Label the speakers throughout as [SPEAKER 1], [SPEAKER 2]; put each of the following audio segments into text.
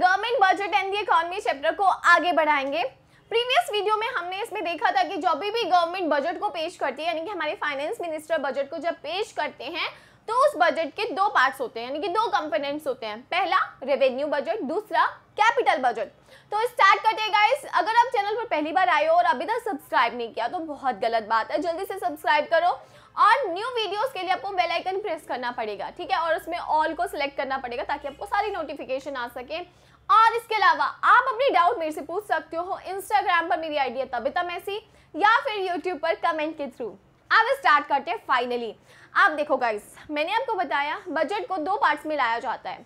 [SPEAKER 1] Government budget and the economy chapter को आगे बढ़ाएंगे प्रीवियस वीडियो में हमने इसमें देखा था कि जब भी गवर्नमेंट बजट को पेश करती है यानी कि हमारे फाइनेंस मिनिस्टर बजट को जब पेश करते हैं तो उस बजट के दो पार्ट्स होते हैं यानी कि दो कंपोनेंट्स होते हैं पहला रेवेन्यू बजट दूसरा कैपिटल बजट तो स्टार्ट करते हैं गाइस अगर आप चैनल पर पहली बार आए हो और अभी तक सब्सक्राइब नहीं किया तो बहुत गलत बात है जल्दी से सब्सक्राइब करो और न्यू वीडियोस के लिए आपको बेल आइकन प्रेस करना पड़ेगा ठीक है और उसमें ऑल को सिलेक्ट करना पड़ेगा ताकि आपको सारी नोटिफिकेशन आ सके और इसके अलावा आप अपनी डाउट मेरे से पूछ सकते हो इंस्टाग्राम पर मेरी आइडिया तबिता मैसी या फिर यूट्यूब पर कमेंट के थ्रू अब स्टार्ट करते हैं फाइनली आप देखो गाइस मैंने आपको बताया बजट को दो पार्ट्स में लाया जाता है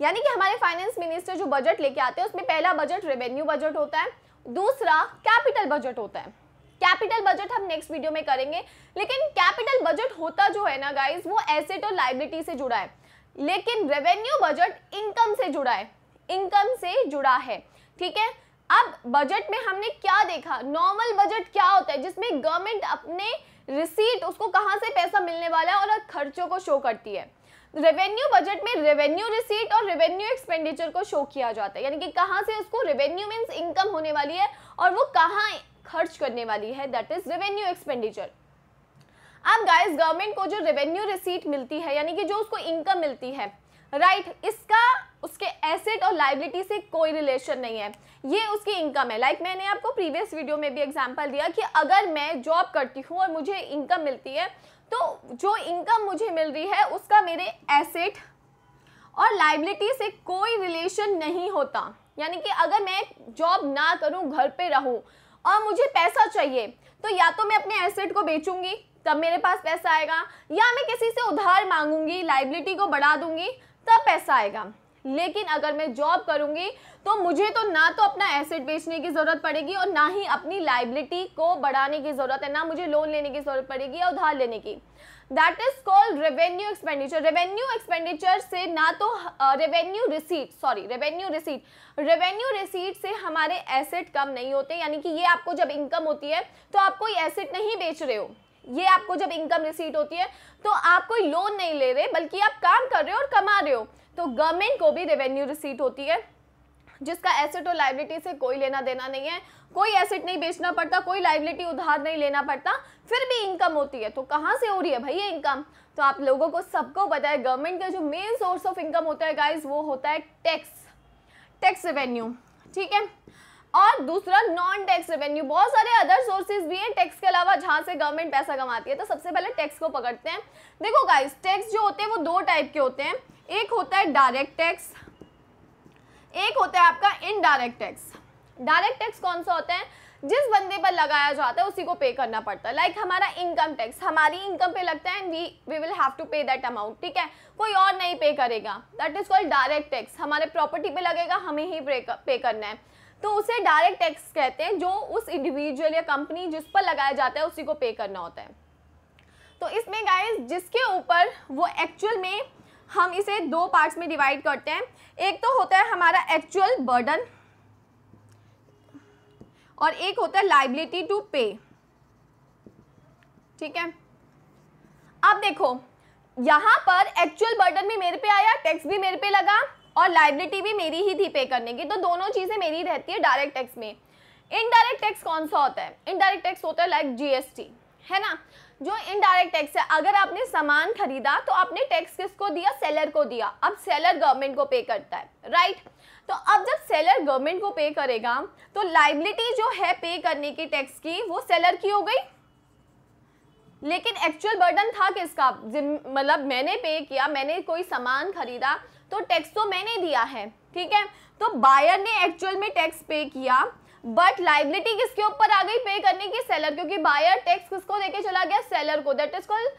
[SPEAKER 1] यानी कि हमारे फाइनेंस मिनिस्टर जो बजट लेके आते हैं उसमें पहला बजट रेवेन्यू बजट होता है दूसरा कैपिटल बजट होता है कैपिटल बजट हम नेक्स्ट वीडियो में करेंगे लेकिन कैपिटल बजट होता जो है ना गाइज वो एसेट और लाइबिलिटी से जुड़ा है लेकिन रेवेन्यू बजट इनकम से जुड़ा है इनकम से जुड़ा है ठीक है अब बजट में हमने क्या देखा नॉर्मल बजट क्या होता है जिसमें गवर्नमेंट अपने रिसीट उसको कहाँ से पैसा मिलने वाला है और खर्चों को शो करती है रेवेन्यू बजट में रेवेन्यू रिसीट और रेवेन्यू एक्सपेंडिचर को शो किया जाता है यानी कि कहाँ से उसको रेवेन्यू मीन्स इनकम होने वाली है और वो कहाँ खर्च करने वाली है दैट इज रेवेन्यू एक्सपेंडिचर अब गाइस गवर्नमेंट को जो रेवेन्यू रिसीट मिलती है यानी कि जो उसको इनकम मिलती है राइट right, इसका उसके एसेट और लाइबिलिटी से कोई रिलेशन नहीं है ये उसकी इनकम है लाइक like मैंने आपको प्रीवियस वीडियो में भी एग्जांपल दिया कि अगर मैं जॉब करती हूँ और मुझे इनकम मिलती है तो जो इनकम मुझे मिल रही है उसका मेरे एसेट और लाइबिलिटी से कोई रिलेशन नहीं होता यानी कि अगर मैं जॉब ना करूँ घर पे रहूँ और मुझे पैसा चाहिए तो या तो मैं अपने एसेट को बेचूंगी तब मेरे पास पैसा आएगा या मैं किसी से उधार मांगूंगी लाइबिलिटी को बढ़ा दूंगी तब पैसा आएगा लेकिन अगर मैं जॉब करूंगी तो मुझे तो ना तो अपना एसेट बेचने की ज़रूरत पड़ेगी और ना ही अपनी लाइबिलिटी को बढ़ाने की ज़रूरत है ना मुझे लोन लेने की ज़रूरत पड़ेगी या उधार लेने की that is called revenue expenditure revenue expenditure से ना तो revenue receipt sorry revenue receipt revenue receipt से हमारे एसेट कम नहीं होते यानी कि ये आपको जब इनकम होती है तो आप कोई एसेट नहीं बेच रहे हो ये आपको जब इनकम रिसीट होती है तो आप कोई लोन नहीं ले रहे बल्कि आप काम कर रहे हो और कमा रहे हो तो गवर्नमेंट को भी रेवेन्यू रिसीट होती है जिसका एसेट और लाइबिलिटी से कोई लेना देना नहीं है कोई एसेट नहीं बेचना पड़ता कोई लाइबिलिटी उधार नहीं लेना पड़ता फिर भी इनकम होती है तो कहाँ से हो रही है भाई ये इनकम तो आप लोगों को सबको पता है गवर्नमेंट का जो मेन सोर्स ऑफ इनकम होता है गाइज वो होता है टैक्स टैक्स रेवेन्यू ठीक है और दूसरा नॉन टैक्स रेवेन्यू बहुत सारे अदर सोर्सेज भी हैं टैक्स के अलावा जहाँ से गवर्नमेंट पैसा कमाती है तो सबसे पहले टैक्स को पकड़ते हैं देखो गाइस टैक्स जो होते हैं वो दो टाइप के होते हैं एक होता है डायरेक्ट टैक्स एक होता है आपका इनडायरेक्ट टैक्स डायरेक्ट टैक्स कौन सा होता है जिस बंदे पर लगाया जाता है उसी को पे करना पड़ता है लाइक like हमारा इनकम टैक्स हमारी इनकम पे लगता है and we we will have to pay that amount ठीक है कोई और नहीं पे करेगा that is called direct tax हमारे प्रॉपर्टी पे लगेगा हमें ही पे करना है तो उसे डायरेक्ट टैक्स कहते हैं जो उस इंडिविजुअल या कंपनी जिस पर लगाया जाता है उसी को पे करना होता है तो इसमें गाइस जिसके ऊपर वो एक्चुअल में हम इसे दो पार्ट्स में डिवाइड करते हैं एक तो होता है हमारा एक्चुअल बर्डन और एक होता है लाइबिलिटी टू पे ठीक है अब देखो यहां पर एक्चुअल बर्डन भी मेरे पे आया टैक्स भी मेरे पे लगा और लाइबिलिटी भी मेरी ही थी पे करने की तो दोनों चीज़ें मेरी रहती है डायरेक्ट टैक्स में इनडायरेक्ट टैक्स कौन सा होता है इनडायरेक्ट टैक्स होता है लाइक जीएसटी है ना जो इनडायरेक्ट टैक्स है अगर आपने सामान खरीदा तो आपने टैक्स किसको दिया सेलर को दिया अब सेलर गवर्नमेंट को पे करता है राइट तो अब जब सेलर गवर्नमेंट को पे करेगा तो लाइबिलिटी जो है पे करने की टैक्स की वो सेलर की हो गई लेकिन एक्चुअल बर्डन था किसका मतलब मैंने पे किया मैंने कोई सामान खरीदा तो टैक्स तो मैंने दिया है ठीक है तो बायर ने एक्चुअल में टैक्स पे किया बट लाइबिलिटी किसके ऊपर आ गई पे करने की सेलर क्योंकि बायर टैक्स किसको देके चला गया सेलर को that is called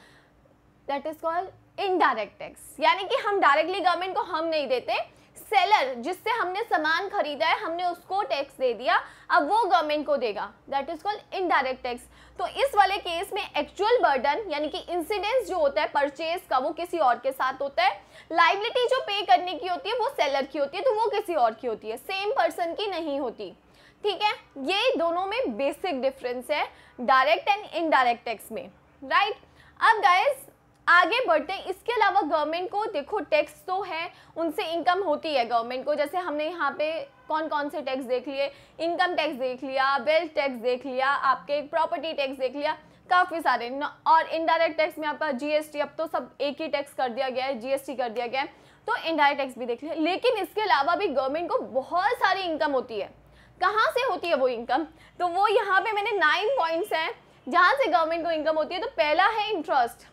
[SPEAKER 1] that is called indirect tax यानी कि हम डायरेक्टली गवर्नमेंट को हम नहीं देते सेलर जिससे हमने सामान खरीदा है हमने उसको टैक्स दे दिया अब वो गवर्नमेंट को देगा that is called indirect tax तो इस वाले केस में एक्चुअल बर्डन यानी कि इंसिडेंस जो होता है परचेज का वो किसी और के साथ होता है लाइबिलिटी जो पे करने की होती है वो सेलर की होती है तो वो किसी और की होती है सेम पर्सन की नहीं होती ठीक है ये दोनों में बेसिक डिफरेंस है डायरेक्ट एंड इनडायरेक्ट टैक्स में राइट right? अब गाइज आगे बढ़ते हैं इसके अलावा गवर्नमेंट को देखो टैक्स तो है उनसे इनकम होती है गवर्नमेंट को जैसे हमने यहाँ पे कौन कौन से टैक्स देख लिए इनकम टैक्स देख लिया वेल्थ टैक्स देख लिया आपके प्रॉपर्टी टैक्स देख लिया काफ़ी सारे और इनडायरेक्ट टैक्स में आपका जीएसटी अब तो सब एक ही टैक्स कर दिया गया है जीएसटी कर दिया गया है तो इनडायरेक्ट टैक्स भी देख लिया लेकिन इसके अलावा भी गवर्नमेंट को बहुत सारी इनकम होती है कहाँ से होती है वो इनकम तो वो यहाँ पर मैंने नाइन पॉइंट्स हैं जहाँ से गवर्नमेंट को इनकम होती है तो पहला है इंटरेस्ट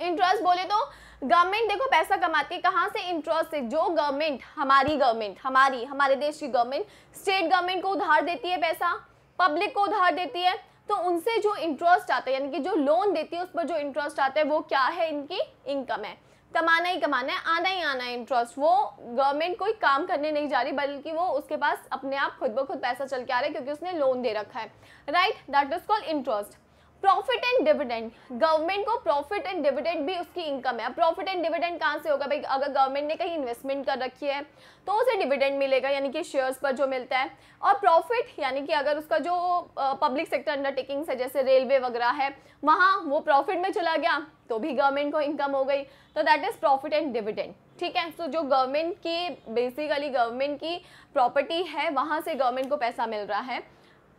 [SPEAKER 1] इंटरेस्ट बोले तो गवर्नमेंट देखो पैसा कमाती है कहाँ से इंटरेस्ट से जो गवर्नमेंट हमारी गवर्नमेंट हमारी हमारे देश की गवर्नमेंट स्टेट गवर्नमेंट को उधार देती है पैसा पब्लिक को उधार देती है तो उनसे जो इंटरेस्ट आता है यानी कि जो लोन देती है उस पर जो इंटरेस्ट आता है वो क्या है इनकी इनकम है कमाना ही कमाना है आना ही आना है इंटरेस्ट वो गवर्नमेंट कोई काम करने नहीं जा रही बल्कि वो उसके पास अपने आप खुद ब खुद पैसा चल के आ रहा है क्योंकि उसने लोन दे रखा है right that is called interest profit and dividend government को प्रॉफिट एंड डिविडेंड भी उसकी इनकम है प्रॉफिट एंड डिविडेंड कहाँ से होगा भाई अगर गवर्नमेंट ने कहीं इन्वेस्टमेंट कर रखी है तो उसे डिविडेंड मिलेगा यानी कि शेयर्स पर जो मिलता है और प्रॉफिट यानी कि अगर उसका जो पब्लिक सेक्टर अंडरटेकिंग्स है जैसे रेलवे वगैरह है वहाँ वो प्रॉफिट में चला गया तो भी गवर्नमेंट को इनकम हो गई तो that is profit and dividend ठीक है सो तो so, जो गवर्नमेंट की बेसिकली गवर्नमेंट की प्रॉपर्टी है वहाँ से गवर्नमेंट को पैसा मिल रहा है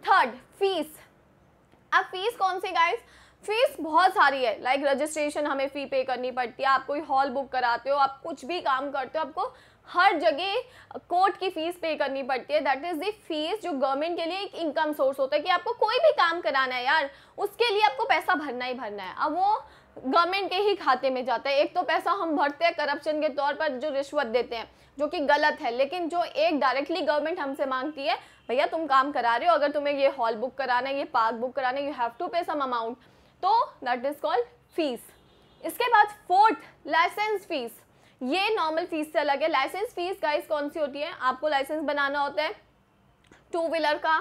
[SPEAKER 1] थर्ड फीस अब फीस कौन सी गाइस फीस बहुत सारी है लाइक like रजिस्ट्रेशन हमें फ़ी पे करनी पड़ती है आप कोई हॉल बुक कराते हो आप कुछ भी काम करते हो आपको हर जगह कोर्ट की फ़ीस पे करनी पड़ती है दैट इज़ द फीस जो गवर्नमेंट के लिए एक इनकम सोर्स होता है कि आपको कोई भी काम कराना है यार उसके लिए आपको पैसा भरना ही भरना है अब वो गवर्नमेंट के ही खाते में जाता है एक तो पैसा हम भरते हैं करप्शन के तौर पर जो रिश्वत देते हैं जो कि गलत है लेकिन जो एक डायरेक्टली गवर्नमेंट हमसे मांगती है भैया तुम काम करा रहे हो अगर तुम्हें ये हॉल बुक कराना है ये पार्क बुक कराना है you have to pay some amount तो दैट इज़ कॉल्ड फीस इसके बाद फोर्थ लाइसेंस फीस ये नॉर्मल फीस से अलग है लाइसेंस फीस गाइस कौन सी होती है आपको लाइसेंस बनाना होता है टू व्हीलर का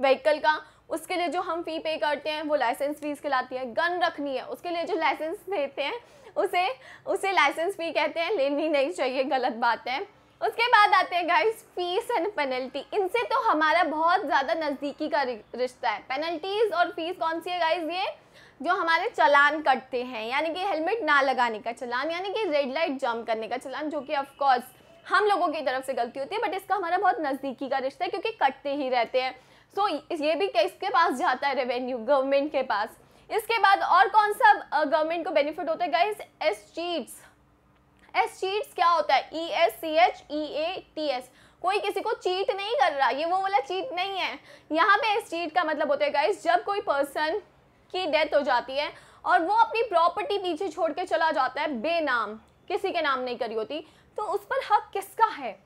[SPEAKER 1] व्हीकल का उसके लिए जो हम फ़ी पे करते हैं वो लाइसेंस फ़ीस कहलाती है गन रखनी है उसके लिए जो लाइसेंस देते हैं उसे उसे लाइसेंस फ़ी कहते हैं लेनी नहीं चाहिए गलत बात है उसके बाद आते हैं गाइस फीस एंड पेनल्टी इनसे तो हमारा बहुत ज़्यादा नज़दीकी का रिश्ता है पेनल्टीज़ और फीस कौन सी है गाइस ये जो हमारे चलान कटते हैं यानी कि हेलमेट ना लगाने का चलान यानी कि रेड लाइट जंप करने का चलान जो कि ऑफकोर्स हम लोगों की तरफ से गलती होती है बट इसका हमारा बहुत नज़दीकी का रिश्ता है क्योंकि कटते ही रहते हैं सो so, ये भी किसके पास जाता है रेवेन्यू गवर्नमेंट के पास इसके बाद और कौन सा गवर्नमेंट को बेनिफिट होता है guys escheats escheats क्या होता है E S C H E A T S कोई किसी को चीट नहीं कर रहा ये वो वाला चीट नहीं है यहाँ पे एस चीट का मतलब होता है गाइस जब कोई पर्सन की डेथ हो जाती है और वो अपनी प्रॉपर्टी पीछे छोड़ के चला जाता है बेनाम किसी के नाम नहीं करी होती तो उस पर हक किसका है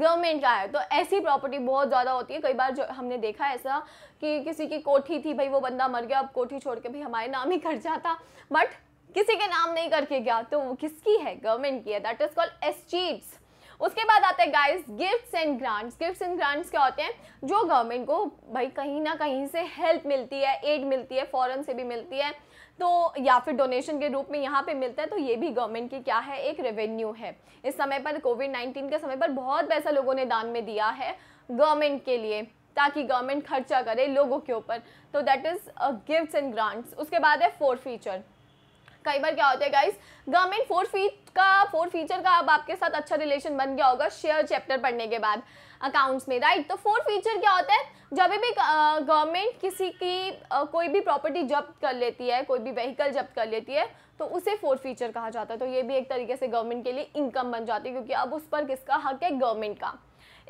[SPEAKER 1] गवर्नमेंट का है तो ऐसी प्रॉपर्टी बहुत ज़्यादा होती है कई बार जो हमने देखा है ऐसा कि किसी की कोठी थी भाई वो बंदा मर गया अब कोठी छोड़ के भाई हमारे नाम ही कर जाता बट किसी के नाम नहीं करके गया तो वो किसकी है गवर्नमेंट की है दैट इज़ कॉल्ड एस्टीट्स उसके बाद आते हैं guys gifts and grants gifts and grants क्या होते हैं जो गवर्नमेंट को भाई कहीं ना कहीं से हेल्प मिलती है एड मिलती है फ़ॉरन से भी मिलती है तो या फिर डोनेशन के रूप में यहाँ पे मिलता है तो ये भी गवर्नमेंट की क्या है एक रेवेन्यू है इस समय पर कोविड नाइन्टीन के समय पर बहुत पैसा लोगों ने दान में दिया है गवर्नमेंट के लिए ताकि गवर्नमेंट खर्चा करे लोगों के ऊपर तो that is gifts and grants उसके बाद है फोर फीचर कई बार क्या होता है गाइस गवर्नमेंट फोर फीट का फोर फीचर का अब आपके साथ अच्छा रिलेशन बन गया होगा शेयर चैप्टर पढ़ने के बाद अकाउंट्स में राइट तो फोर्थ फीचर क्या होता है जब भी गवर्नमेंट किसी की आ, कोई भी प्रॉपर्टी जब्त कर लेती है कोई भी व्हीकल जब्त कर लेती है तो उसे फोर्थ फीचर कहा जाता है तो ये भी एक तरीके से गवर्नमेंट के लिए इनकम बन जाती है क्योंकि अब उस पर किसका हक है गवर्नमेंट का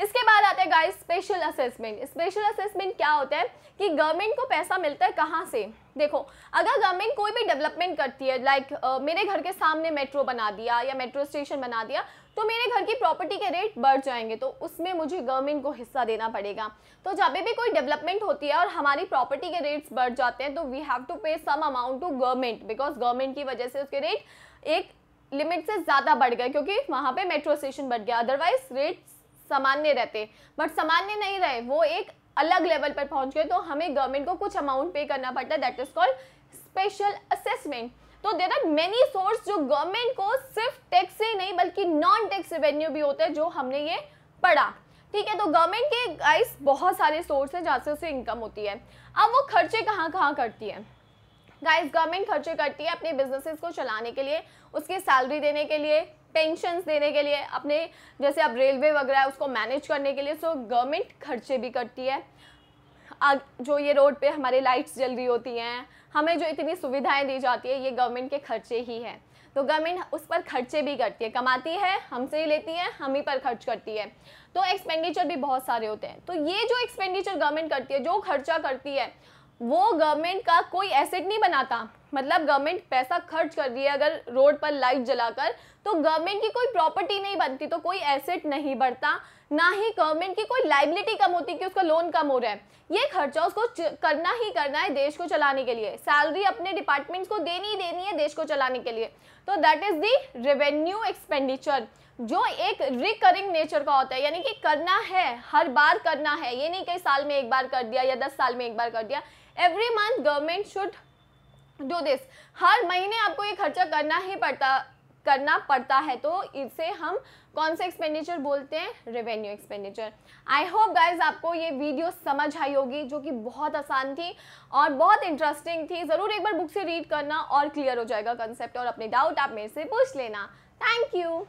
[SPEAKER 1] इसके बाद आता है guys special assessment special assessment क्या होता है कि गवर्नमेंट को पैसा मिलता है कहाँ से देखो अगर गवर्नमेंट कोई भी डेवलपमेंट करती है लाइक uh, मेरे घर के सामने मेट्रो बना दिया या मेट्रो स्टेशन बना दिया तो मेरे घर की प्रॉपर्टी के रेट बढ़ जाएंगे तो उसमें मुझे गवर्नमेंट को हिस्सा देना पड़ेगा तो जब भी कोई डेवलपमेंट होती है और हमारी प्रॉपर्टी के रेट्स बढ़ जाते हैं तो we have to pay some amount to government because government की वजह से उसके रेट एक लिमिट से ज़्यादा बढ़ गए क्योंकि वहाँ पर मेट्रो स्टेशन बढ़ गया अदरवाइज रेट सामान्य रहते बट सामान्य नहीं रहे वो एक अलग लेवल पर पहुँच गए तो हमें गवर्नमेंट को कुछ अमाउंट पे करना पड़ता है that is called special assessment तो देर आर मेनी सोर्स जो गवर्नमेंट को सिर्फ टैक्स से नहीं बल्कि नॉन टैक्स रेवेन्यू भी होते हैं जो हमने ये पढ़ा ठीक है तो गवर्नमेंट के गाइस बहुत सारे सोर्स हैं जहाँ से उसे इनकम होती है अब वो खर्चे कहाँ कहाँ करती है गाइस गवर्नमेंट खर्चे करती है अपने बिजनेसेस को चलाने के लिए उसकी सैलरी देने के लिए पेंशन देने के लिए अपने जैसे अब रेलवे वगैरह उसको मैनेज करने के लिए सो गवर्नमेंट खर्चे भी करती है जो ये रोड पे हमारे लाइट्स जल रही होती हैं हमें जो इतनी सुविधाएं दी जाती है ये गवर्नमेंट के खर्चे ही हैं तो गवर्नमेंट उस पर खर्चे भी करती है कमाती है हमसे ही लेती है हम ही पर खर्च करती है तो एक्सपेंडिचर भी बहुत सारे होते हैं तो ये जो एक्सपेंडिचर गवर्नमेंट करती है जो खर्चा करती है वो गवर्नमेंट का कोई एसेट नहीं बनाता मतलब गवर्नमेंट पैसा खर्च कर रही है अगर रोड पर लाइट जलाकर तो गवर्नमेंट की कोई प्रॉपर्टी नहीं बनती तो कोई एसेट नहीं बढ़ता ना ही गवर्नमेंट की कोई लाइबिलिटी कम होती कि उसका लोन कम हो रहा है ये खर्चा उसको करना ही करना है देश को चलाने के लिए सैलरी अपने डिपार्टमेंट्स को देनी ही देनी है देश को चलाने के लिए तो that is the revenue expenditure जो एक रिकरिंग नेचर का होता है यानी कि करना है हर बार करना है ये नहीं कई साल में एक बार कर दिया या दस साल में एक बार कर दिया every month government should do this हर महीने आपको ये खर्चा करना ही पड़ता करना पड़ता है तो इसे हम कौन से एक्सपेंडिचर बोलते हैं revenue expenditure I hope guys आपको ये वीडियो समझ आई होगी जो कि बहुत आसान थी और बहुत इंटरेस्टिंग थी ज़रूर एक बार बुक से रीड करना और क्लियर हो जाएगा कंसेप्ट और अपने डाउट आप मेरे से पूछ लेना थैंक यू